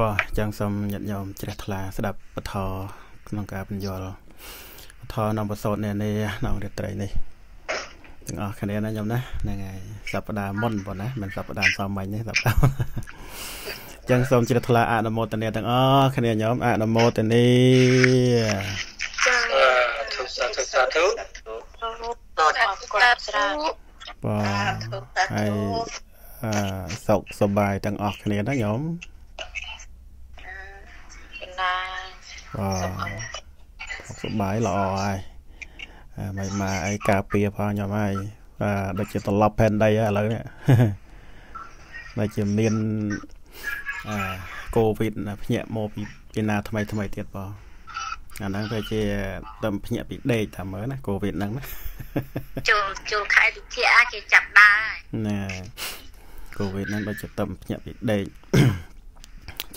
បាទអញ្ចឹងសូមញាតិញោមជ្រះថ្លាស្ដាប់ពធក្នុងការបញ្យលពធក្នុងបសោតនេះនេះក្នុងរាត្រីនេះទាំងអស់គ្នាណាញោមណាហ្នឹងហើយសប្តាហ៍មុនប៉ុណ្ណាមិនសប្តាហ៍សំមិញទេសប្តាហ៍ចឹងសូមជ្រះថ្លាអនុមោទនាទាំងអស់គ្នាញោមអនុមោទនាទុសាទុសាទុបាទហើយអឺសុខសប្បាយទាំងអស់គ្នាណាញោមបាទសុបាយល្អហើយមិនមកអីការពារផងខ្ញុំហើយបាទដូចជាត្រឡប់ផែនដីហើយឥឡូវនេះដូចជាមានអាកូវីដភ្ញាក់មកពីពីណា ថ្មី ថ្មីទៀតបងអាហ្នឹងវាជាដើមភ្ញាក់ពីដេកតាមមើលណាកូវីដហ្នឹងណាចូលចូលខែវិច្ឆិកាគេចាប់ដើរណាកូវីដហ្នឹងដូចជាដើមភ្ញាក់ពីដេក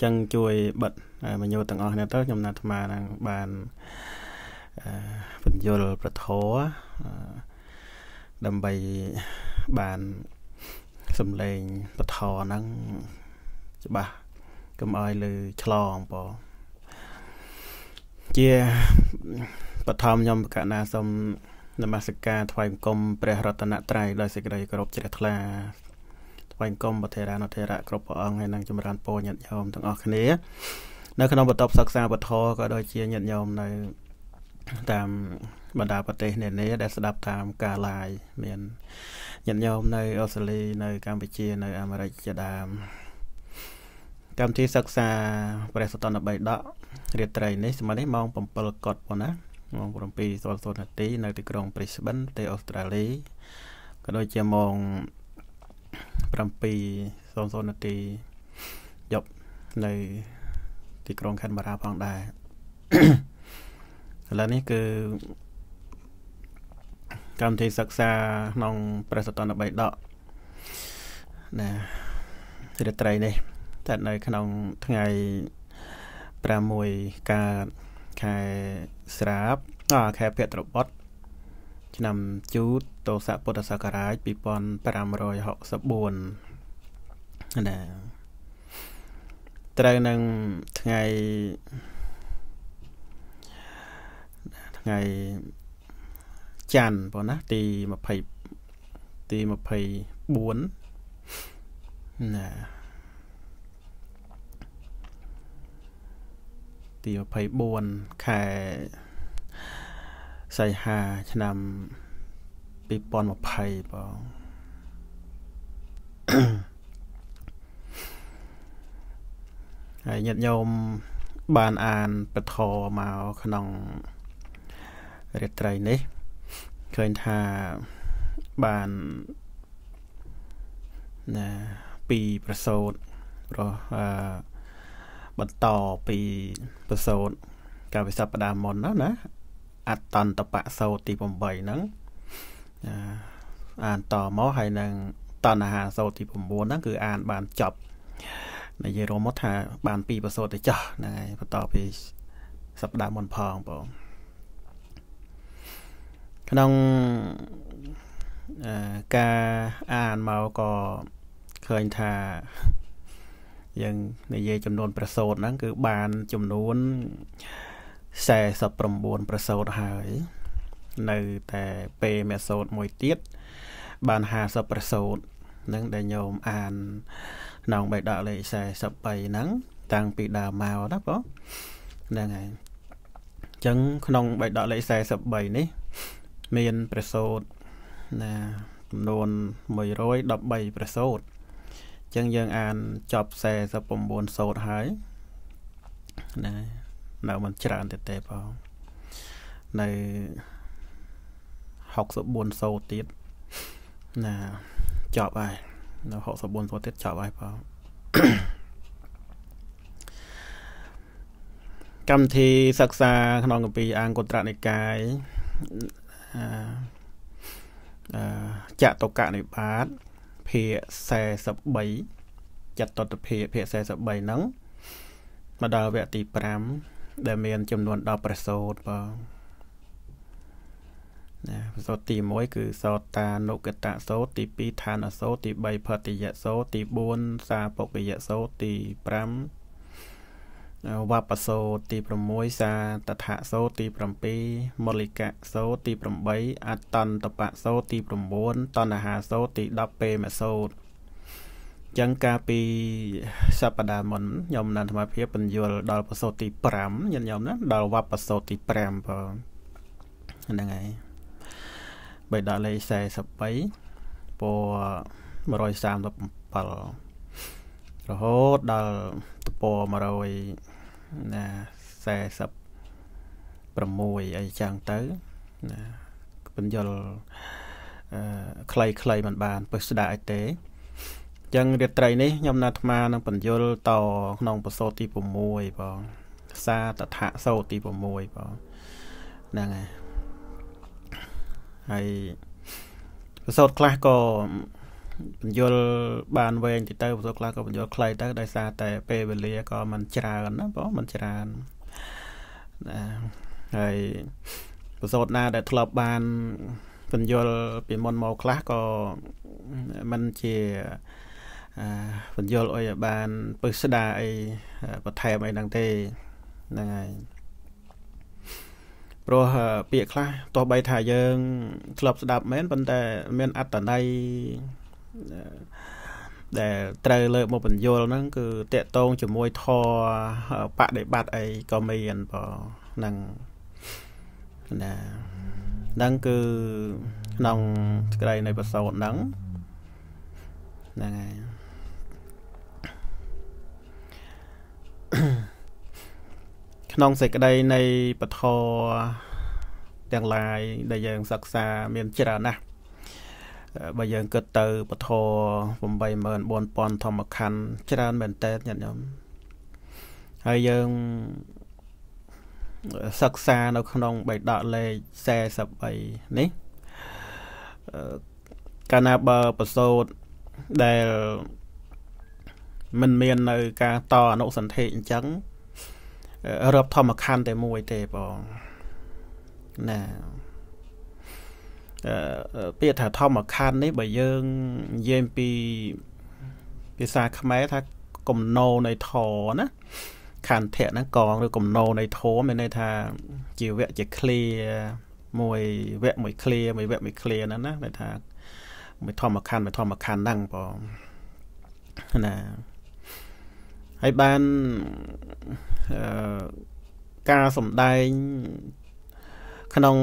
អញ្ចឹងជួយបិទបញ្ញោទាំងអស់គ្នាទៅខ្ញុំណាត់អាត្មានឹងបានបញ្យលប្រធរដើម្បីបានសំឡេងប្រធរហ្នឹងច្បាស់កុំឲ្យលឺឆ្លងបងជាបឋមខ្ញុំបកណាសូមនមស្ការថ្វាយបង្គំព្រះរតនត្រ័យដោយសេចក្តីគោរពជ្រះថ្លាថ្វាយបង្គំព្រះធេរានុធេរៈគ្រប់ព្រះអង្គហើយនឹងចម្រើនពរញាតិញោមទាំងអស់គ្នានៅក្នុងបន្ទប់សិក្សាវធក៏ដូចជាញាតិញោមនៅតាមបណ្ដាប្រទេសនានា ដែលស្ដាប់តាមការឡាយមានញាតិញោមនៅអូស្ត្រាលី នៅ កម្ពុជា នៅអាមេរិកជាដើមកម្មវិធីសិក្សាព្រះសតន3ដករាត្រីនេះសម្រាប់នេះម៉ោង7កត់ប៉ុណ្ណាម៉ោង7:00នាទី នៅ ទីក្រុង Brisbane ប្រទេសអូស្ត្រាលីក៏ដូចជាម៉ោង7:00នាទីយប់នៅទីក្រុងខេត្តបារាផងដែរឥឡូវនេះគឺកម្មវិធីសិក្សាក្នុងព្រះសតន3ដកណារាត្រីនេះ តែនៅក្នុងថ្ងៃ6កើតខែស្រាបអខែភទ្របទឆ្នាំ ជូតទោសៈពុទ្ធសករាជ2564ណាត្រូវនឹងថ្ងៃថ្ងៃច័ន្ទបងណាទី20ទី24ណាទី24ខែសីហាឆ្នាំ2020បង Mm-hmm. ហើយញាតិញោមបានអានពធមកក្នុងរាត្រីនេះឃើញថាបានណាពីប្រសូតរស់អឺបន្តពីប្រសូតកាលវិសព្ទាមុនណាណាអត្តន្តបៈសោទី8ហ្នឹងអានតមកហើយនឹងតណ្ហាសោទី9ហ្នឹងគឺអានបានចប់និយាយរួមមកថាបានពីប្រសូតទៅចោះហ្នឹងហើយបន្តពីសប្តាហ៍មុនផងបង ក្នុងការអានមកក៏ឃើញថា យើងនិយាយចំនួនប្រសូតហ្នឹងគឺបានចំនួន49ប្រសូតហើយ នៅតែពេលមេសូតមួយទៀតបាន50ប្រសូតនឹងដែលញោមអានក្នុងបេដកលេខ43ហ្នឹងតាំងពីដើមមកណាបងហ្នឹងហើយអញ្ចឹងក្នុងបេដកលេខ43នេះមានប្រសូតណាចំនួន113ប្រសូតអញ្ចឹងយើងអានចប់49សូតហើយណានៅមិនច្រើនទេទេបងនៅ64សូតទៀតណាចប់ហើយនៅ64សួរទៀតចប់ហើយបងកម្មវិធីសិក្សាក្នុងកម្ពីអង្គត្រនិកាយអឺចតុកនិបាតភាគ43ចតុតភាគភាគ43ហ្នឹងមកដល់វគ្គទី5ដែលមាន ចំនួន10ប្រសូតបងណាសូត្រទី1គឺសោតានុកតៈសូត្រទី2ឋានសូត្រទី3ផតិយៈសូត្រទី4សាពុកយៈសូត្រទី5វបសូត្រទី6សាតថៈសូត្រទី7មលិកៈសូត្រទី8អតន្តបៈសូត្រទី9តណ្ហាសូត្រទី10ពេមសូត្រចឹងកាលពីសប្តាហ៍មុនខ្ញុំនៅអាភិបបញ្យលដល់ប្រសូតទី5ញញោមណាដល់វបប្រសូតទី5ផងហ្នឹងហើយបេតាលេខ43ពណ៌137រហូតដល់ទំព័រ100ណា46អីចឹងទៅណាបញ្យលអឺខ្លីខ្លីមិនបានពឹសស្ដាអីទេចឹងរាត្រីនេះខ្ញុំណាត់អាត្មានឹងបញ្យលតក្នុងបសូតទី6បងសាតថៈសោតទី6បងហ្នឹងហើយហើយប្រសូតខ្លះក៏បញ្យលបានវែងតិចទៅប្រសូតខ្លះក៏បញ្យលខ្លីទៅដោយសារតែ ពេលវេលាក៏មិនច្រើនណាបងមិនច្រើនណាហើយប្រសូតណា ដែលធ្លាប់បានបញ្យលពីមុនមកខ្លះក៏មិនជាបញ្យលអុយបានពឹសស្ដាអីបន្ថែមអីហ្នឹងទេហ្នឹងហើយព្រោះពាក្យខ្លះទោះបីថាយើងធ្លាប់ស្ដាប់មែនប៉ុន្តែ មានអត្តន័យដែលត្រូវលើកមកបញ្យលហ្នឹងគឺតកតងជាមួយធរបដិបត្តិអីក៏មានបងហ្នឹងណាហ្នឹងគឺក្នុងក្រៃនៃប្រសោតហ្នឹងហ្នឹងហើយក្នុង សេចក្តីនៃពធទាំងឡាយដែលយើង សិក្សាមានច្រើនណាស់បើយើងគិតទៅពធ84000ធម្មខណ្ឌច្រើនមែនតើញាតិញោមហើយយើងសិក្សានៅ ក្នុងបៃដកលេខ43នេះ កាលណាបើប្រសូតដែលមិនមាននៅការតអនុសន្ធិអញ្ចឹងរាប់ធម្មខណ្ឌតែមួយទេបងណាអឺពាក្យថាធម្មខណ្ឌនេះបើយើងនិយាយពីភាសាខ្មែរថា កំណោនៃធរណាខណ្ឌៈហ្នឹងកងឬកំណោនៃធមមានន័យថាជាវគ្គជាឃ្លាមួយវគ្គមួយឃ្លាមួយវគ្គមួយឃ្លាហ្នឹងណាដែលថាមួយធម្មខណ្ឌមួយធម្មខណ្ឌហ្នឹងបងណាហើយបានអឺការសំដែងក្នុង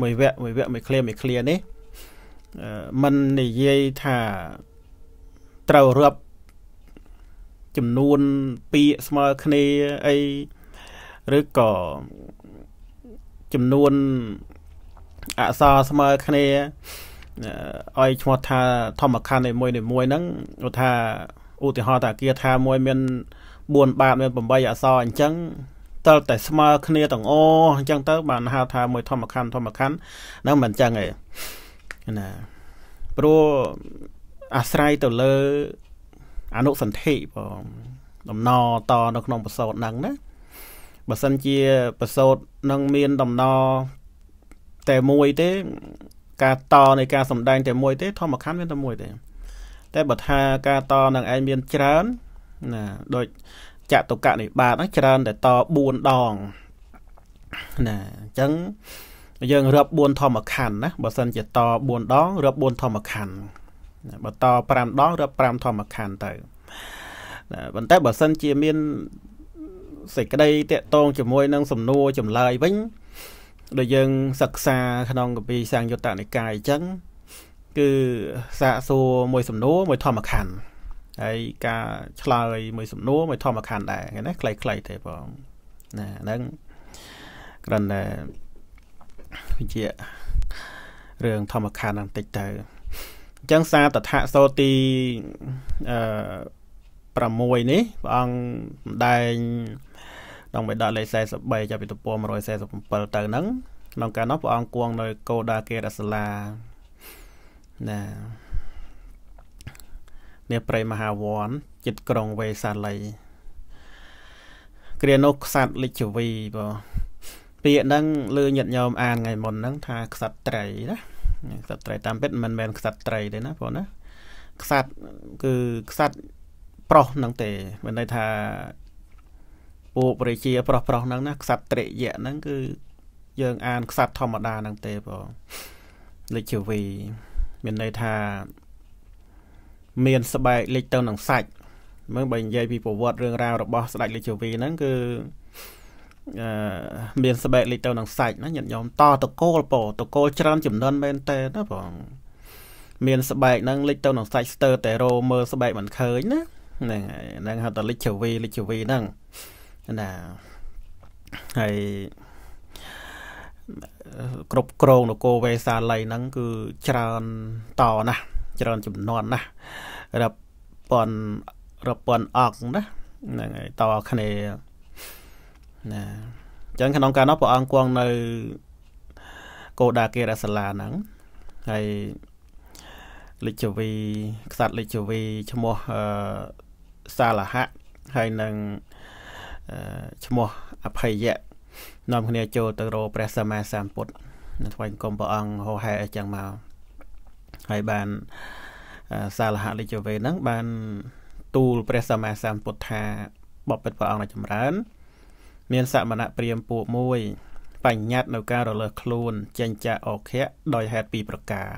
មួយវគ្គមួយវគ្គមួយឃ្លាមួយឃ្លានេះมันនិយាយថាត្រូវរាប់ចំនួនពាក្យស្មើគ្នាអីឬក៏ចំនួនអក្សរស្មើគ្នាឲ្យឈ្មោះថា ធម្មខណ្ឌនីមួយៗហ្នឹងគាត់ថាឧទាហរណ៍តាគារថាមួយមាន4បាតមាន8អសរអញ្ចឹងតើតែស្មើគ្នាទាំងអស់អញ្ចឹងទៅបានហៅថាមួយធម្មខណ្ឌធម្មខណ្ឌហ្នឹងមិនអញ្ចឹងទេណាព្រោះអាស្រ័យទៅលើអនុសន្ធិបងដំណរតនៅក្នុងប្រសោតហ្នឹងណាបើសិនជាប្រសោតនឹងមានដំណរតែមួយទេ ការតនៃការសំដែងតែមួយទេធម្មខណ្ឌមានតែមួយទេតែបើថាការតនឹងឯងមានច្រើនណាដូចចតុកនិបាតច្រើនតែត4ដងណាអញ្ចឹងយើងរាប់4ធម្មខណ្ឌណាបើសិនជាត4ដងរាប់4ធម្មខណ្ឌបើត5ដងរាប់5ធម្មខណ្ឌទៅណាប៉ុន្តែបើសិនជាមានសេចក្តីតកតងជាមួយនឹងសំណួរចម្លើយវិញដែលយើងសិក្សាក្នុងកពីសាងយុត្តនិកាយអញ្ចឹងគឺសាកសួរមួយសំណួរមួយធម្មខណ្ឌហើយការឆ្លើយមួយសំណួរមួយធម្មខណ្ឌដែរឃើញណាខ្លីៗទេបងណាហ្នឹងគ្រាន់តែវិជារឿងធម្មខណ្ឌហ្នឹងតិចទៅអញ្ចឹងសាតថៈសោទីអឺ6នេះព្រះអង្គម្ដែងដល់បេដកលេខ43ចាប់ពីទំព័រ147ទៅហ្នឹងក្នុងកាលនោះព្រះអង្គគង់នៅកោដាគេរសាលាណានាព្រៃមហាវ័នចិត្តក្រុងវេសាលីគ្រានោះខ្សាត់លិជវីបើពាក្យហ្នឹង លើញាតញោមអានថ្ងៃមុនហ្នឹង ថាខ្សាត់ត្រីណាខ្សាត់ត្រីតាមពិតមិនមែនខ្សាត់ត្រីទេណាបងណាខ្សាត់គឺខ្សាត់ប្រុសហ្នឹងទេមានន័យថាពួកបរិជា ប្រុសប្រុសហ្នឹងណាខ្សាត់ត្រីយៈហ្នឹងគឺ យើងអានខ្សាត់ធម្មតាហ្នឹងទេបងលិជវីមានន័យថាមានស្បែកលិចទៅនឹងសាច់មើលបើនិយាយពីប្រវត្តិរឿងរ៉ាវរបស់ស្ដេចលីជាវីហ្នឹងគឺអឺមានស្បែកលិចទៅនឹងសាច់ណាញាតិញោមតតកូលពោតកូលច្រើន ចំនួនមែនតើណាបងមានស្បែកហ្នឹងលិចទៅនឹងសាច់ស្ទើរតែរោមើលស្បែកមិនឃើញណាហ្នឹងហើយហ្នឹងហៅថាលិចជាវីលិចជាវីហ្នឹងណាហើយគ្រប់គ្រងនគរវេសាល័យហ្នឹងគឺច្រើនតណាស់ច្រើនចំនួនណាស់រាប់ពាន់រាប់ពាន់អង្គណាហ្នឹងហើយតគ្នាណាអញ្ចឹងក្នុងការនោះព្រះអង្គគង់ នៅកោដាគេរសាលាហ្នឹងហើយលិជវីខ្សាត់លិជវីឈ្មោះអឺសាលហៈហើយនឹងឈ្មោះអភ័យៈនាំគ្នាចូលទៅរកព្រះសម្មាសម្ពុទ្ធនៅថ្វាយគុំព្រះអង្គហោហែអីចឹងមកហើយបានសាលហៈលិជវេហ្នឹងបានទូលព្រះសម្មាសម្ពុទ្ធថាបបិទ្ធព្រះអង្គចម្រើនមានសមណៈព្រាមពួកមួយ បញ្ញត្តិនៅការរលើសខ្លួន ចេញចាកអខៈដោយហេតុពីរប្រការ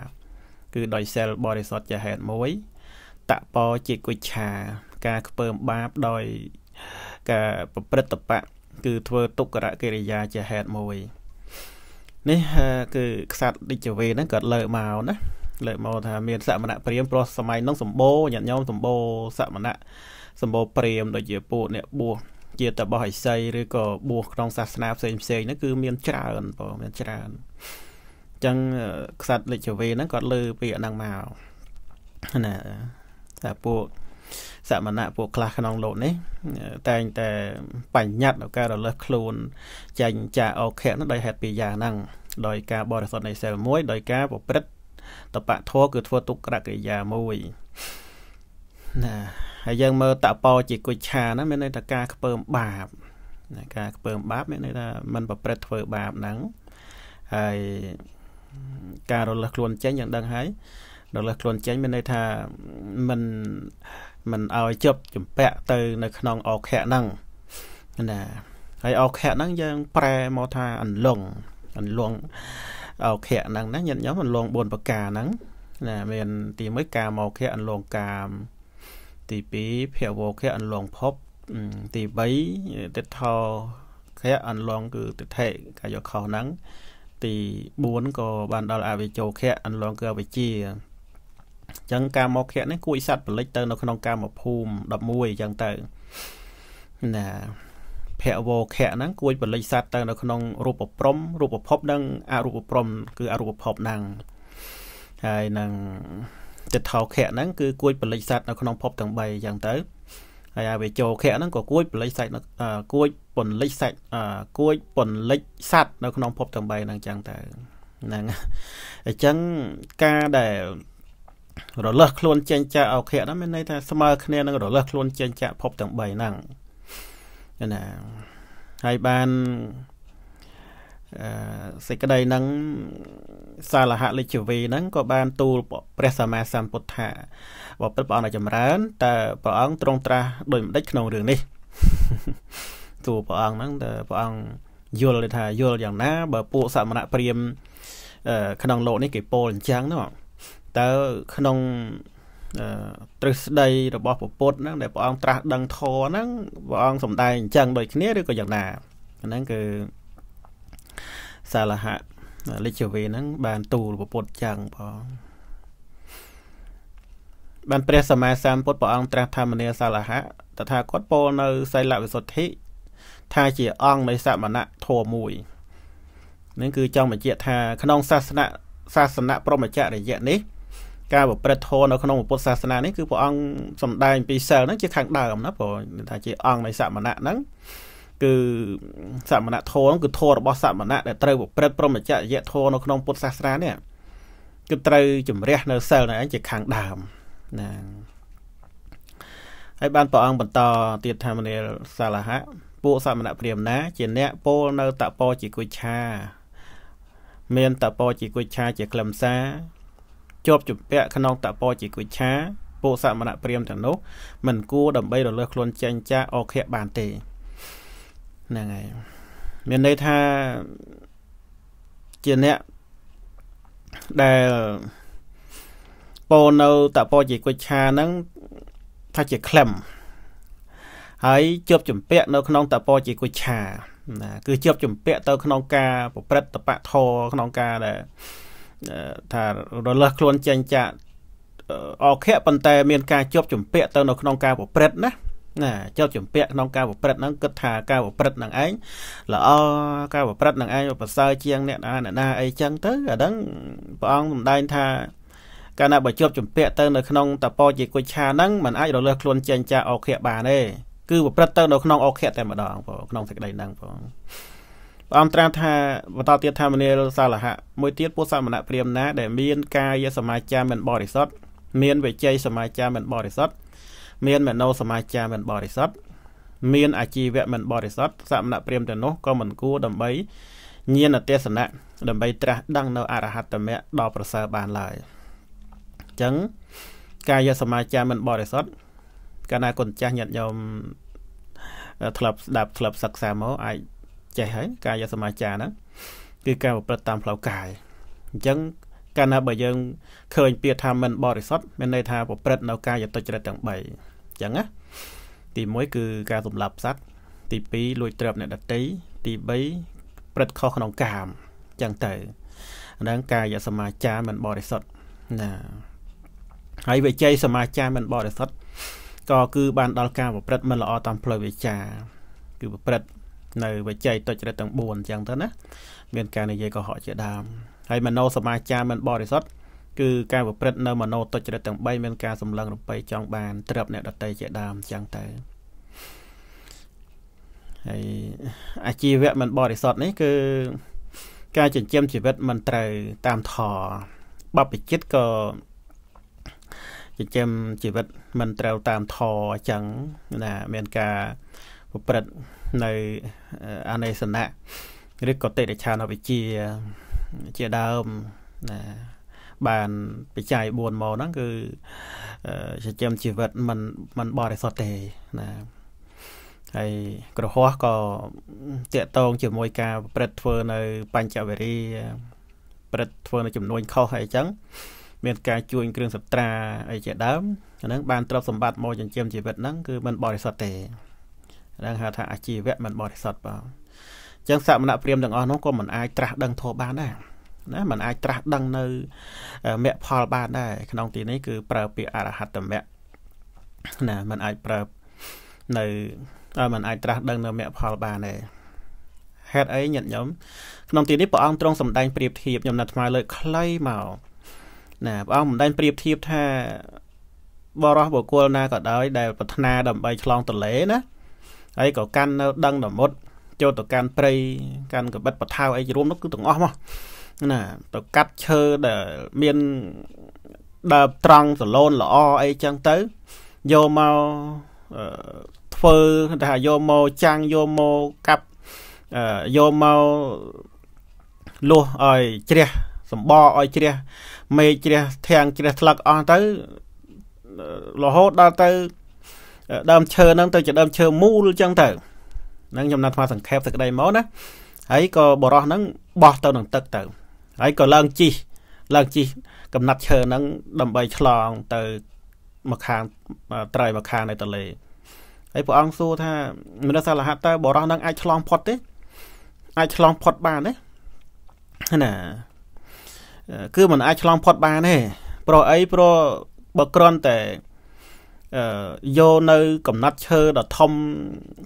គឺដោយសិលបរិសុទ្ធជាហេតុមួយតពជាគុច្ឆា ការខ្ពើមបាបដោយការប្រព្រឹត្តបៈគឺធ្វើទុក្ករកិរិយាជាហេតុមួយនេះគឺក្សត្រឌិជវេហ្នឹងគាត់លើកមកណាលើកមកថាមានសមណៈព្រាមព្រោះសម័យនោះសម្បូរញាតិញោមសម្បូរសមណៈសម្បូរព្រាមដូចជាពួកអ្នកបួសជាតបោះឥសីឬក៏បួសក្នុងសាសនាផ្សេងផ្សេងហ្នឹងគឺមានច្រើនបងមានច្រើនអញ្ចឹងក្សត្រលិចវេហ្នឹងគាត់លើពីអាហ្នឹងមកណាថាពួកសមណៈពួកខ្លះក្នុងលោកនេះ តែងតែបញ្ញត្តិនៅការរលឹះខ្លួនចាញ់ចាអខៈនោះដោយហេតុពីយ៉ាងហ្នឹងដោយការបរិសុទ្ធនៃសិលមួយដោយការប្រព្រឹត្តតបៈធរគឺធ្វើទុក្ករកិរិយាមួយណាហើយយើងមើលតបោជាគុច្ឆាណាមានន័យថាការខ្ពើមបាបណាការខ្ពើមបាប មានន័យថាมันប្រព្រឹត្តធ្វើបាបហ្នឹងហើយការរលឹះខ្លួនចេញយើងដឹងហើយរលឹះខ្លួនចេញមានន័យថាมันមិនឲ្យជាប់ចម្ពាក់ទៅ នៅក្នុងអខៈហ្នឹងណាហើយអខៈហ្នឹងយើងប្រែមកថាអន្លង់អន្លង់អខៈហ្នឹងណាញាតិញោមអន្លង់4ប្រការហ្នឹងណាមានទី1កាមោខៈអន្លង់កាមទី2ភវោខៈអន្លង់ភពទី3ទិដ្ឋោខៈអន្លង់គឺទិដ្ឋិកាយខុសហ្នឹងទី4ក៏បានដល់អវិជោខៈអន្លង់គឺអវិជ្ជាចឹងការមកខៈនេះគួចសัตว์បលិចទៅនៅក្នុងកាមភូមិ11ចឹងទៅណាភវខៈហ្នឹងគួចបលិចសัตว์ទៅនៅក្នុងរូបព្រំរូបភពនិងអរូបព្រំគឺអរូបភពហ្នឹងហើយនឹងទិដ្ឋោខៈហ្នឹងគឺគួចបលិចសัตว์នៅក្នុងភពទាំង3ចឹងទៅហើយអាវេជោខៈហ្នឹងក៏គួចបលិចសាច់គួចពន្លិចសាច់គួចពន្លិចសัตว์នៅក្នុងភពទាំង3ហ្នឹងចឹងទៅហ្នឹងអញ្ចឹងការដែលរលឹះខ្លួនចេញចាកអខៈហ្នឹងមានន័យថាស្មើគ្នានឹងរលឹះខ្លួនចេញចាកភពទាំង3ហ្នឹងណាហើយបានអឺសេចក្តីហ្នឹងសាលហៈលិជវីហ្នឹងក៏បាន ទូលព្រះសម្មាសម្ពុទ្ធថាបើព្រះអង្គចម្រើនតើព្រះអង្គទ្រង់ត្រាស់ដោយមិនដេចក្នុងរឿងនេះទូលព្រះអង្គហ្នឹងតើព្រះអង្គយល់ថាយល់យ៉ាងណា បើពួកសមណព្រាមក្នុងលោក នេះគេពោលអញ្ចឹងហ្នឹងតើក្នុងទ្រឹស្ដីរបស់ពពុទ្ធហ្នឹង ដែលព្រះអង្គត្រាស់ដឹងធរហ្នឹងព្រះអង្គសំដែងអញ្ចឹងដូចគ្នាឬក៏យ៉ាងណាហ្នឹងគឺសាលហៈលេចវេហ្នឹងបានទូលពពុទ្ធអញ្ចឹងផងបានព្រះសម្មាសម្ពុទ្ធព្រះអង្គត្រាស់ធម្មនាសាលហៈតថាគតពោលនៅសីលវិសុទ្ធិថាជាអង្គនៃសមណៈធម៌មួយនឹងគឺចង់បញ្ជាក់ថាក្នុងសាសនាសាសនាព្រហ្មចរិយៈនេះការប្រព្រឹត្តធម៌នៅក្នុងពុទ្ធសាសនានេះគឺព្រះអង្គសំដែងពីសិលហ្នឹងជាខាងដើមណាព្រោះថាជាអង្គនៃសមណៈហ្នឹងគឺសមណៈធម៌គឺធម៌របស់សមណៈដែលត្រូវប្រព្រឹត្តព្រមចរិយធម៌នៅក្នុងពុទ្ធសាសនានេះគឺត្រូវជំរះនៅសិលហ្នឹងឯងជាខាងដើមណាហើយបានព្រះអង្គបន្តទៀតថាមនាលសាឡាហៈពួកសមណៈព្រាមណា ជាអ្នកពោលនៅតពជាគុឆាមានតពជាគុឆាជាក្លឹមសាជាប់ជំពាក់ក្នុងតពជាគុច្ឆាពួកសមណព្រាមទាំងនោះមិនគួរដើម្បីរលើសខ្លួនចេញចាកអខៈបានទេហ្នឹងហើយមានន័យថាជាអ្នកដែលពោនៅតពជាគុច្ឆាហ្នឹងថាជាក្លឹមហើយជាប់ជំពាក់នៅ ក្នុងតពជាគុច្ឆាណាគឺជាប់ជំពាក់ ទៅក្នុងការប្រព្រឹត្តតបៈធរក្នុងការដែលថារលឹះខ្លួនចេញចាកអខៈប៉ុន្តែមាន ការជាប់ជំពាក់ទៅនៅក្នុងការប្រព្រឹត្តណាណាជាប់ជំពាក់ក្នុងការប្រព្រឹត្តហ្នឹងគិតថាការប្រព្រឹត្តនឹងឯងល្អការប្រព្រឹត្តនឹងឯងប្រសើរជាងអ្នកណាអ្នកណាអីចឹងទៅអាហ្នឹងព្រះអង្គសម្ដែងថាកាលណាបើជាប់ជំពាក់ទៅនៅក្នុងតពជាគុឆាហ្នឹងมันអាចរលឹះខ្លួនចេញចាកអខៈបានទេគឺប្រព្រឹត្តទៅនៅក្នុងអខៈតែម្ដងបងក្នុងសេចក្តីហ្នឹងបងព្រះអង្គត្រាស់ថាបន្តទៀតថាមនីរសាលហៈមួយទៀតពុទ្ធសមណព្រាមណា ដែលមានកាយសមាចាមិនបរិសុទ្ធមានវិជ័យសមាចាមិនបរិសុទ្ធមានមនោសមាចាមិនបរិសុទ្ធមានអាជីវៈមិនបរិសុទ្ធសមណព្រាមទាំងនោះក៏មិនគួរដើម្បីញាណទេសនៈដើម្បីត្រាស់ដឹងនៅអរហត្តមគ្គដ៏ប្រសើរបានឡើយអញ្ចឹងកាយសមាចាមិនបរិសុទ្ធកាលណាគុណចាស់ញាតិញោមធ្លាប់ស្ដាប់ធ្លាប់សិក្សាមកអាចចេះហើយកាយសមាចារហ្នឹងគឺការប្រព្រឹត្តតាមផ្លូវកាយអញ្ចឹង កាលណាបើយើងឃើញពាក្យថាមិនបរិសុទ្ធមានន័យថាប្រព្រឹត្តនៅកាយទុច្ចរិតទាំង3អញ្ចឹងណាទី1គឺ ការសម្លាប់សត្វទី2លួចទ្រព្យអ្នកដទៃទី3ព្រឹត្តខុសក្នុងកាមអញ្ចឹងទៅហ្នឹងកាយសមាចារមិនបរិសុទ្ធណាហើយវិជ័យសមាចារមិនបរិសុទ្ធក៏គឺបានដល់ការប្រព្រឹត្តមិនល្អតាមផ្លូវវិចារគឺប្រព្រឹត្តនៅវជ័យទុច្ចរិតទាំង4អញ្ចឹងទៅណាមានការនិយាយកុហកជាដើមហើយមโนសមាចារមិនបរិសុទ្ធគឺការប្រព្រឹត្តនៅមโนទុច្ចរិតទាំង3មានការសម្លឹងរំបីចង់បានត្រឹបអ្នកដតីជាដើមអញ្ចឹងទៅហើយអាជីវៈមិនបរិសុទ្ធនេះគឺការចិញ្ចឹមជីវិតមិនត្រូវតាមធម៌បព្វជិតក៏ចិញ្ចឹមជីវិតមិនត្រូវតាមធម៌អញ្ចឹងណាមានការប្រព្រឹត្តនៅអានេសនៈឬក៏ទេតិឆានវិជាជាដើមណាបានបច្ច័យ4មកហ្នឹងគឺចិញ្ចឹមជីវិតมันมันបរិសុទ្ធទេណាហើយក្រហោះក៏តាកតងជាមួយការប្រព្រឹត្តធ្វើនៅបញ្ចវេរីប្រព្រឹត្តធ្វើនៅចំនួនខុសអីចឹងមានការជួញគ្រឿងសត្រាអីជាដើមអាហ្នឹងបានទ្រព្យសម្បត្តិមកចិញ្ចឹមជីវិតហ្នឹងគឺมันបរិសុទ្ធទេហ្នឹងហៅថាអាជីវៈមិនបរិសុទ្ធបាទអញ្ចឹងសមណព្រាមទាំងអស់នោះក៏មិនអាចត្រាស់ដឹងធម៌បានដែរណាมันអាចត្រាស់ដឹងនៅមគ្គផលបានដែរក្នុងទីនេះគឺប្រើពាក្យអរហត្តមគ្គណាมันអាចប្រើនៅมันអាចត្រាស់ដឹងនៅមគ្គផលបានដែរហេតុអីញាតិញោមក្នុងទីនេះព្រះអង្គទ្រង់សម្ដែងប្រៀបធៀបខ្ញុំនៅថ្មលើខ្លីមកណាព្រះអង្គសម្ដែងប្រៀបធៀបថាបរោះបុគ្គលណាក៏ដោយ ដែលប្រាថ្នាដើម្បីឆ្លងទន្លេណាហើយក៏កាន់នៅដឹងដមុតចូលទៅកាន់ព្រៃកាន់កបិតបថៅអីជារួមនោះគឺទាំងអស់មកណាទៅកាត់ឈើដែលមានដើបត្រង់សឡូនល្អអីចឹងទៅយកមកធ្វើគេថាយកមកចាំងយកមកកាប់យកមកលួសឲ្យជ្រះសម្បឲ្យជ្រះមេជ្រះធាងជ្រះថ្លឹកអស់ទៅរហូតដល់ទៅដើមឈើហ្នឹងទៅជាដើមឈើមូលអញ្ចឹងទៅហ្នឹងខ្ញុំណាត់ថ្មសង្ខេបសេចក្តីមកណាហើយក៏បរោះហ្នឹងបោះទៅនឹងទឹកទៅហើយក៏ឡើងជីកឡើងជីកកំណាត់ឈើហ្នឹងដើម្បីឆ្លងទៅមកខាងត្រៃមកខាងនៃទន្លេហើយព្រះអង្គសួរថាមនុស្សសាលហៈតើបរោះនឹងអាចឆ្លងផុតទេអាចឆ្លងផុតបានទេណាគឺមិនអាចឆ្លងផុតបានទេព្រោះអីព្រោះបើគ្រាន់តែយកនៅ កំណត់ឈើដ៏ធំ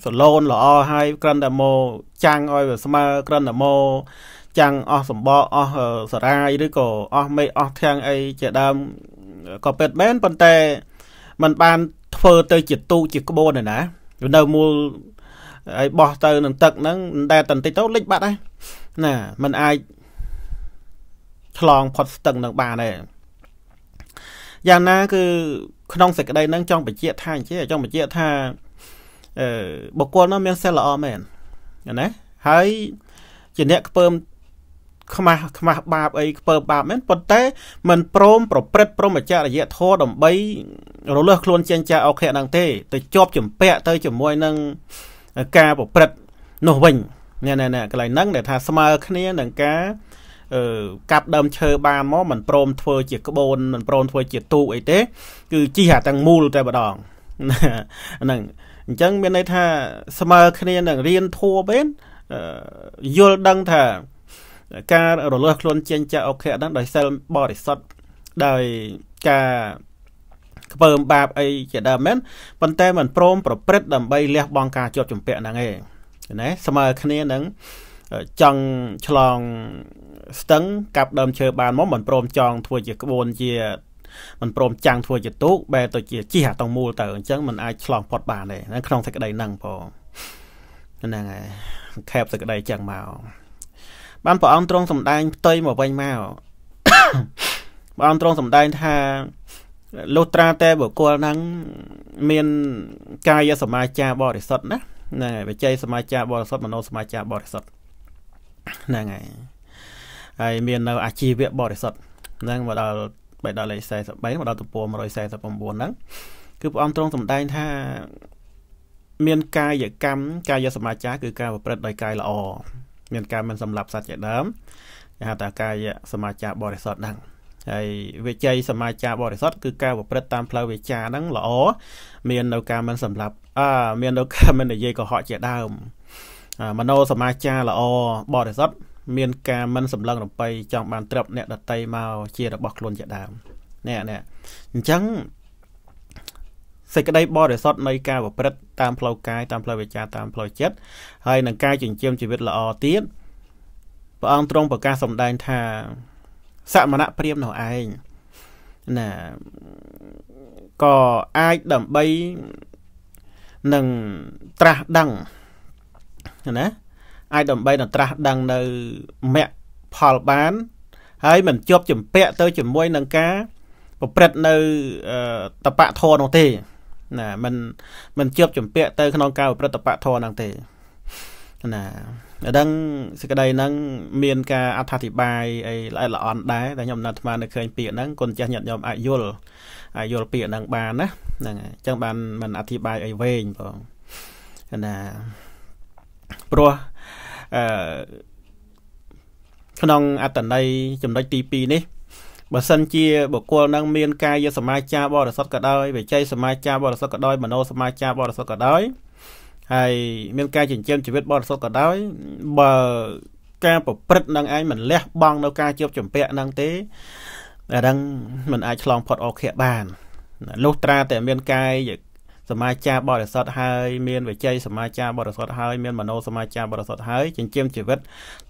សឡូនល្អហើយក្រិនតែមកចាំងឲ្យវាស្មើក្រិនតែមកចាំងអស់សម្បកអស់សារាយឬក៏អស់មេអស់ធាំងអីជាដើមក៏ពិតមែនប៉ុន្តែมันបាន ធ្វើទៅ ជាទូជាក្បួនណានៅមូលឲ្យបោះទៅ នឹងទឹកហ្នឹងតែតន្តិចទៅលិចបាត់ហើយណាมันអាចឆ្លងផុតស្ទឹងនឹងបានដែរយ៉ាងណាគឺក្នុងសេចក្តីហ្នឹងចង់បញ្ជាក់ថាអញ្ចឹងចង់បញ្ជាក់ថាអឺបុគ្គលនោះមានសិលល្អមែនណាហើយជាអ្នកខ្ពើមខ្មាស់ខ្មាស់បាបអីខ្ពើមបាបមែនប៉ុន្តែมันព្រម ប្រព្រឹត្តព្រមចរិយាធម៌ដើម្បីរលឹះខ្លួនចេញចាកអខៈហ្នឹងទេទៅជាប់ចម្ពាក់ទៅជាមួយនឹងការប្រព្រឹត្តនោះវិញណែណែណែកន្លែងហ្នឹងដែលថាស្មើគ្នានឹងការកាប់ដើមឈើបានមកមិនព្រម ធ្វើជាក្បូនមិនព្រមធ្វើជាទូកអីទេគឺជីកអាទាំងមូលតែម្ដងហ្នឹងអញ្ចឹងមានន័យថាស្មើគ្នានឹងរៀនធัวបេនយល់ដឹងថា ការរលឹះខ្លួនចេញចាក់អុខៈហ្នឹងដោយសិលបរិសុទ្ធដោយការខ្ពើមបាបអីជាដើមមែនប៉ុន្តែមិនព្រមប្រព្រឹត្តដើម្បីលះបង់ការជាប់ជំពាក់ហ្នឹងឯងណាស្មើគ្នានឹងចង់ឆ្លងស្ទឹងកាប់ដើមឈើបានមកមិនព្រមចង់ធ្វើជាក្បួនជាមិនព្រមចាំងធ្វើជាទូកបែរទៅជាជិះអាតងមូលទៅអញ្ចឹងมันអាចឆ្លងផុតបានទេក្នុងសេចក្តីហ្នឹងផងហ្នឹងហើយខេបសេចក្តីចឹងមកបានព្រះអង្គទ្រង់សម្ដែងផ្ទៃមកវិញមកព្រះអង្គទ្រង់សម្ដែងថាលុះត្រាតែបុគ្គលហ្នឹងមានកាយសមាចារបរិសុទ្ធណាហ្នឹងហើយវិច័យសមាចារបរិសុទ្ធមនោសមាចារបរិសុទ្ធហ្នឹងហើយហើយមាននៅអាជីវៈបរិសុទ្ធហ្នឹងមកដល់បេដល់លេខ43មកដល់ទំព័រ149ហ្នឹងគឺព្រះអង្គទ្រង់សម្ដែងថាមានកាយកម្មកាយសមាចារគឺការប្រព្រឹត្តដោយកាយល្អមានការមិនសម្លាប់សត្វជាដើមគេហៅថាកាយសមាចារបរិសុទ្ធហ្នឹងហើយវិជ័យសមាចារបរិសុទ្ធគឺការប្រព្រឹត្តតាមផ្លូវវិចារហ្នឹងល្អមាននៅការមិនសម្លាប់អឺមាននៅការមិននិយាយកុហកជាដើមមនោសមាចារល្អបរិសុទ្ធមានការមិនសម្លឹងរំបីចង់បានត្រឹបអ្នក ដតីមកជារបស់ខ្លួនជាដើមនេះនេះអញ្ចឹងសេចក្តីបរិសុទ្ធនៃការប្រព្រឹត្តតាមផ្លូវកាយតាមផ្លូវវាចាតាមផ្លូវចិត្តហើយនឹងការចិញ្ចឹមជីវិតល្អទៀតព្រះអង្គទ្រង់ប្រកាសសម្ដែងថាសមណៈព្រាមនោះឯងណាក៏អាចដើម្បីនឹងត្រាស់ដឹងណាអាចដើម្បីទៅត្រាស់ដឹងនៅមគ្គផលបាន ហើយ មិនជាប់ចម្ពាក់ទៅជាមួយនឹងការប្រព្រឹត្តនៅតបៈធរនោះទេណាมันมันជាប់ចម្ពាក់ទៅ ក្នុងការប្រព្រឹត្តតបៈធរនោះទេណាអដឹងសេចក្តីហ្នឹងមានការអត្ថាធិប្បាយអីល្អិតល្អន់ដែរតែខ្ញុំនៅអាត្មានៅឃើញពាក្យហ្នឹងគុណចាស់ញាតិញោមអាចយល់អាចយល់ពាក្យហ្នឹងបានណាហ្នឹងហើយអញ្ចឹងបានមិនអធិប្បាយអីវែងបងណាព្រោះអឺក្នុងអត្តន័យចំណុចទី2នេះបើសិនជាបុគ្គលនឹងមាន ការយកសមាចារបរិសុទ្ធក៏ដោយវិច័យសមាចារបរិសុទ្ធក៏ដោយមโนសមាចារបរិសុទ្ធក៏ដោយហើយមាន ការចិញ្ចឹមជីវិតបរិសុទ្ធក៏ដោយ បើការប្រព្រឹត្តនឹងឯងមិនលះបង់នៅការជាប់ចម្ពាក់នឹងទេអាហ្នឹងมันអាចឆ្លងផុតអខៈបានលុះត្រាតែមានកាយសមាចារបរិសុទ្ធហើយមានវិជ័យសមាចារបរិសុទ្ធហើយមានមโนសមាចារបរិសុទ្ធហើយចិញ្ចៀមជីវិត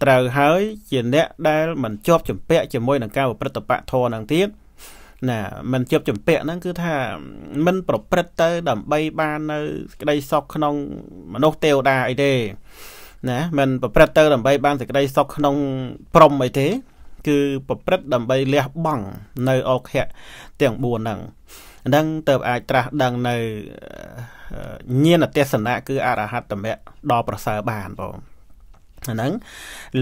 ត្រូវហើយ ជាអ្នកដែលមិនជាប់ចម្ពាក់ជាមួយនឹងការប្រព្រឹត្តបៈធរនឹងទៀតណាมันជាប់ចម្ពាក់ហ្នឹងគឺថាมันប្រព្រឹត្តទៅ ដើម្បីបាននៅក្តីសុខក្នុងមនុស្សទេវតាអីទេណាมันប្រព្រឹត្តទៅដើម្បីបានសេចក្តីសុខក្នុងព្រំអីទេគឺប្រព្រឹត្តដើម្បីលះបង់នៅអខៈទាំង4ហ្នឹងហ្នឹងទៅអាចត្រាស់ដឹងនៅញាណទេសនៈគឺអរហត្តមគ្គដ៏ប្រសើរបានបងអាហ្នឹង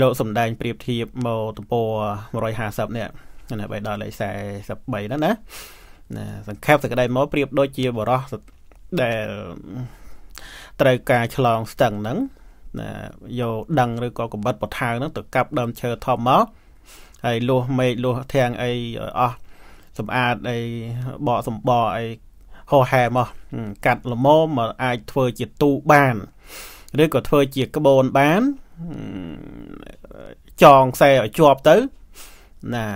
លោកសំដែងប្រៀបធៀបមកទំព័រ150នេះណាបីដល់លេខ43ហ្នឹងណាណាសង្ខេបសក្តីមកប្រៀបដូចជាបរោះដែលត្រូវការឆ្លង ស្ទឹងហ្នឹងណាយកដឹងឬក៏កំបិតបថៅហ្នឹងទៅកាប់ដើមឈើធំមកហើយលួសមេឃលួសធាងអីអស់សម្អាតអីបកសម្បកអីហោហែមកកាត់លមមមកអាចធ្វើជាទូបានឬក៏ធ្វើជាក្បូនបានចងខ្សែឲ្យជាប់ទៅណា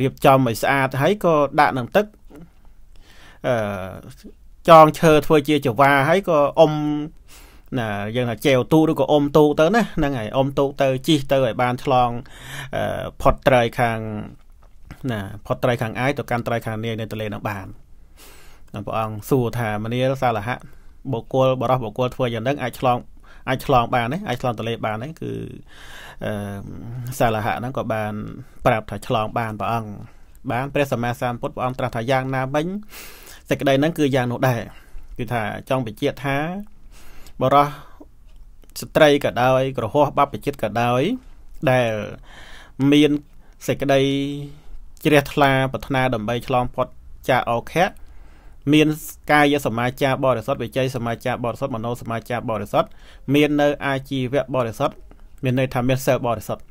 រៀបចំឲ្យស្អាតហើយក៏ដាក់នឹងទឹកអឺចងឈើធ្វើជាចវ៉ាហើយក៏អុំណាយើងថាចែវទូឬក៏អុំទូទៅ ណាហ្នឹងហើយអុំទូទៅជីកទៅឲ្យបានឆ្លងផុតត្រីខាងណាផុតត្រីខាងអាយទៅកាន់ត្រីខាងនាយនៅទន្លេនឹងបានព្រះអង្គសួរថាមនាលសាលហៈបុគ្គលបរោះបុគ្គលធ្វើយ៉ាងហ្នឹងអាចឆ្លងអាចឆ្លងបានទេអាចឆ្លងទន្លេបានទេគឺអឺសាលហៈហ្នឹងក៏បាន ប្រាប់ថាឆ្លងបានព្រះអង្គបានព្រះសម្មាសម្ពុទ្ធព្រះអង្គត្រាស់ថាយ៉ាង ណាវិញសេចក្តីហ្នឹងគឺយ៉ាងនោះដែរគឺថាចង់បញ្ជាក់ថា បរោះស្ត្រីក៏ដោយ ក្រហោះបបជាតិក៏ដោយ ដែលមានសេចក្តីជ្រះថ្លា ប្រាថ្នាដើម្បីឆ្លងផុតចាកអខៈមានកាយសមាចារបរិសុទ្ធវិជ័យសមាចារបរិសុទ្ធមនោសមាចារបរិសុទ្ធមាននៅ អាជីវៈបរិសុទ្ធមានន័យថាមានសិលបរិសុទ្ធ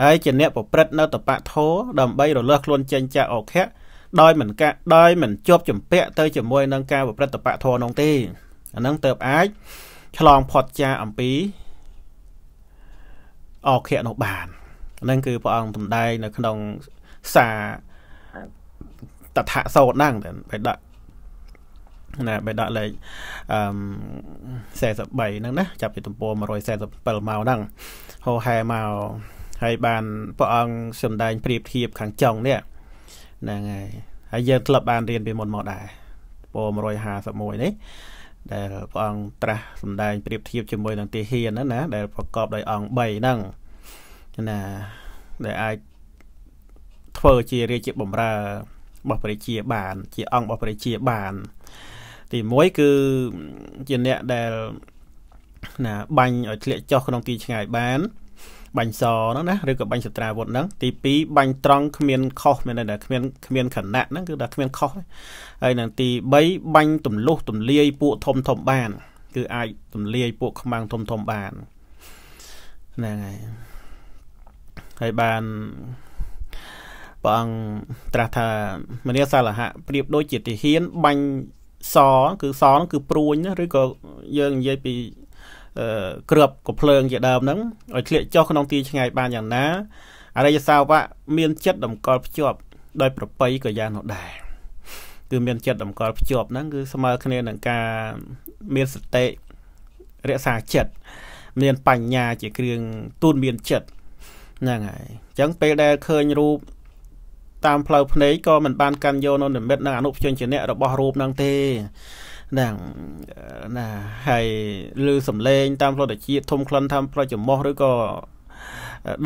ហើយជាអ្នក ប្រព្រឹត្តនៅតបៈធោដើម្បីរលឹះខ្លួនចេញចាកអខៈដោយមិនកាដោយមិនជាប់ចម្ពាក់ទៅជាមួយនឹងការប្រព្រឹត្តតបៈធោនោះទេអានឹងទៅអាចឆ្លងផុតចាអំពីអខៈនោះបានហ្នឹងគឺព្រះអង្គសំដែងនៅក្នុងសាតថសោតហ្នឹងបែដាក់ណាបែដាក់លេខអឺ43ហ្នឹងណាចាប់ពីទំព័រ147មកហ្នឹងហោហែមកហើយបានព្រះអង្គសំដែងប្រៀបធៀបខាងចុងនេះហ្នឹងហើយហើយយើងធ្លាប់បានរៀនពីមុនមកដែរពោ151នេះ ដែលព្រះអង្គត្រាស់សំដែងប្រៀបធៀបជាមួយនឹងទាហានណាដែលប្រកបដោយអង្គ3ហ្នឹងណាដែលអាចធ្វើជារាជាបំរើរបស់ព្រះជាបាន ជាអង្គរបស់ព្រះជាបាន ទី1គឺជាអ្នកដែលណាបាញ់ឲ្យធ្លាក់ចុះក្នុងទីឆ្ងាយបានបាញ់សហ្នឹងណាឬក៏បាញ់សត្រាវុធហ្នឹងទី2បាញ់ត្រង់គ្មានខុសមានន័យថាគ្មានគ្មានខណៈហ្នឹងគឺថាគ្មានខុសហើយនឹងទី3បាញ់ទម្លុះទម្លាយ ពួកធំធំបាន គឺ អាចទម្លាយ ពួកខ្មាំងធំធំបានហ្នឹងហើយហើយបានព្រះអង្គត្រាស់ថាមនីសាលហៈប្រៀបដូចជាទាហានបាញ់សគឺសហ្នឹងគឺព្រួញណាឬក៏យើងនិយាយពីក្របកភ្លើងជាដើមហ្នឹងឲ្យធ្លាក់ចុះក្នុងទីឆ្ងាយបានយ៉ាងណាអរិយសាវកមានចិត្តតម្កល់ភ្ជាប់ដោយប្របីក៏យ៉ាងនោះដែរគឺមានចិត្តតម្កល់ភ្ជាប់ហ្នឹងគឺស្មើគ្នានឹងការមានសតិរក្សាចិត្តមានបញ្ញាជាគ្រឿងទូនមានចិត្តហ្នឹងហើយអញ្ចឹងពេលដែលឃើញរូបតាមផ្លូវភ្នែកក៏មិនបានកាន់យកនៅនិមិត្តនិងអនុព្យញ្ជនៈរបស់រូបនឹងទេណាណាហើយឬសំឡេងតាមផ្លូវតិចធំក្លិនតាមផ្លូវច្រមុះឬក៏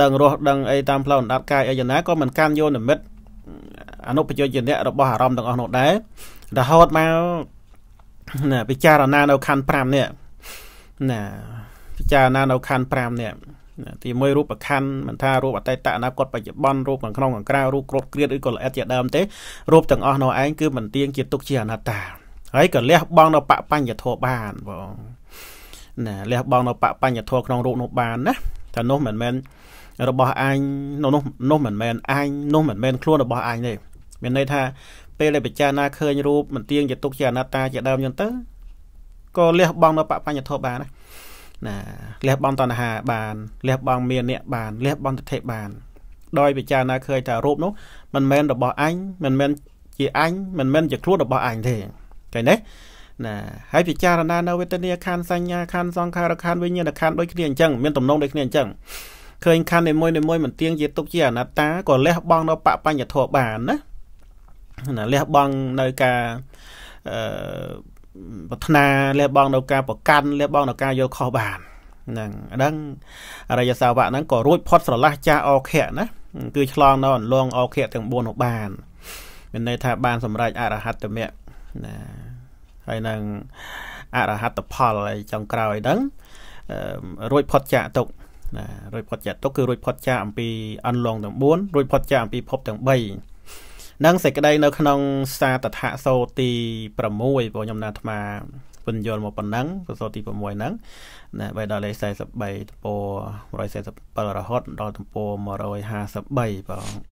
ដឹងរស់ដឹងអីតាមផ្លូវអណ្ដាតកាយអីយ៉ាងណាក៏មិនកាន់យកនិមិត្តអនុប្រយោជន៍របស់អារម្មណ៍ទាំងអស់នោះដែររហូតមកណាពិចារណានៅខណ្ឌ5នេះណាពិចារណានៅខណ្ឌ5នេះទីមួយរូបខណ្ឌមិនថារូបអតីតអនាគតបច្ចុប្បន្នរូបខាងក្នុងខាងក្រៅរូបគ្រប់គ្រាតឬក៏ល្អិតជាដើមទេរូបទាំងអស់នោះឯងគឺមិនទៀងជាទុកជាអនត្តាហើយក៏លះបង់នៅបបញ្ញធម៌បានបងណាលះបង់នៅបបញ្ញធម៌ក្នុងរូបនោះបានណាតែនោះមិនមែនរបស់អញនោះនោះមិនមែនអញនោះមិនមែនខ្លួនរបស់អញទេមានន័យថាពេលដែលពិចារណាឃើញរូបមិនទៀងជាទុកជាអនត្តាជាដើមអញ្ចឹងទៅក៏លះបង់នៅបបញ្ញធម៌បានណាណាលះបង់តណ្ហា បានលះបង់មានអ្នកបានលះបង់ទិដ្ឋិបានដោយពិចារណាឃើញថារូបនោះ មិនមែនរបស់អញមិនមែនជាអញមិនមែនជាខ្លួនរបស់អញទេឃើញទេណាហើយពិចារណានៅវេទនាខណ្ឌសញ្ញាខណ្ឌសង្ខារខណ្ឌវិញ្ញាណខណ្ឌដូចគ្នាអញ្ចឹងមានទំនងដូចគ្នាអញ្ចឹងឃើញខណ្ឌនីមួយនីមួយមិនទៀងជាទុកជាអនត្តាក៏លះបង់នៅបបញ្ញធម៌បានណាណាលះបង់នៅការអឺប្រាថ្នាលះបង់នៅការប្រកាន់លះបង់នៅការយល់ខុសបានហ្នឹងអាហ្នឹងអរិយសាវកហ្នឹងក៏រួចផុតស្រឡះចាស់អខៈណាគឺឆ្លងនៅអន្លង អខៈទាំង4នោះបានមានន័យថាបានសម្រេចអរហត្តមគ្គណាហើយនឹងអរហត្តផលហើយចុងក្រោយហ្នឹងរួចផុតចាកទុកណារួចផុតចាកទុកគឺរួចផុតចាកអំពី អន្លងទាំង4រួចផុតចាកអំពីភពទាំង3និងសេចក្តីនៅក្នុង សាតថៈសោទី6ព្រោះខ្ញុំណាត់អាត្មាពន្យល់មកប៉ុណ្ណឹងសោទី6ហ្នឹងណាបែរដល់លេខ43ទំព័រ147រហូតដល់ទំព័រ153បង